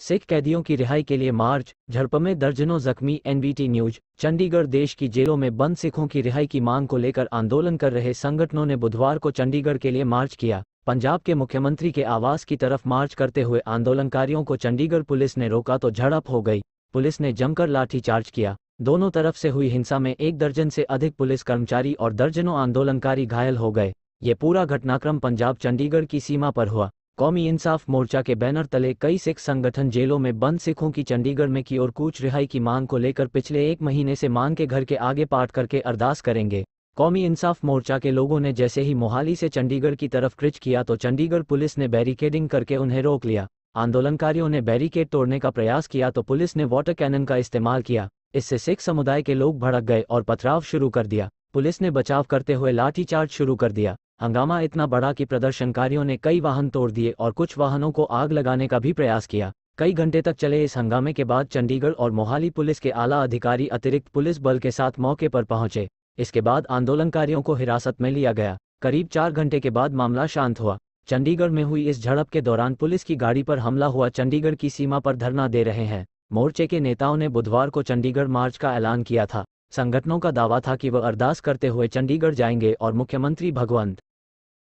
सिख कैदियों की रिहाई के लिए मार्च झड़प में दर्जनों जख्मी एनबीटी न्यूज चंडीगढ़ देश की जेलों में बंद सिखों की रिहाई की मांग को लेकर आंदोलन कर रहे संगठनों ने बुधवार को चंडीगढ़ के लिए मार्च किया पंजाब के मुख्यमंत्री के आवास की तरफ मार्च करते हुए आंदोलनकारियों को चंडीगढ़ पुलिस ने रोका तो झड़प हो गई पुलिस ने जमकर लाठीचार्ज किया दोनों तरफ से हुई हिंसा में एक दर्जन से अधिक पुलिस कर्मचारी और दर्जनों आंदोलनकारी घायल हो गए ये पूरा घटनाक्रम पंजाब चंडीगढ़ की सीमा पर हुआ कौमी इंसाफ मोर्चा के बैनर तले कई सिख संगठन जेलों में बंद सिखों की चंडीगढ़ में की और कूच रिहाई की मांग को लेकर पिछले एक महीने से मांग के घर के आगे पाठ करके अरदास करेंगे कौमी इंसाफ मोर्चा के लोगों ने जैसे ही मोहाली से चंडीगढ़ की तरफ क्रिच किया तो चंडीगढ़ पुलिस ने बैरिकेडिंग करके उन्हें रोक लिया आंदोलनकारियों ने बैरिकेड तोड़ने का प्रयास किया तो पुलिस ने वाटर कैनन का इस्तेमाल किया इससे सिख समुदाय के लोग भड़क गए और पथराव शुरू कर दिया पुलिस ने बचाव करते हुए लाठीचार्ज शुरू कर दिया हंगामा इतना बड़ा कि प्रदर्शनकारियों ने कई वाहन तोड़ दिए और कुछ वाहनों को आग लगाने का भी प्रयास किया कई घंटे तक चले इस हंगामे के बाद चंडीगढ़ और मोहाली पुलिस के आला अधिकारी अतिरिक्त पुलिस बल के साथ मौके पर पहुंचे इसके बाद आंदोलनकारियों को हिरासत में लिया गया करीब चार घंटे के बाद मामला शांत हुआ चंडीगढ़ में हुई इस झड़प के दौरान पुलिस की गाड़ी पर हमला हुआ चंडीगढ़ की सीमा पर धरना दे रहे हैं मोर्चे के नेताओं ने बुधवार को चंडीगढ़ मार्च का ऐलान किया था संगठनों का दावा था कि वह अरदास करते हुए चंडीगढ़ जाएंगे और मुख्यमंत्री भगवंत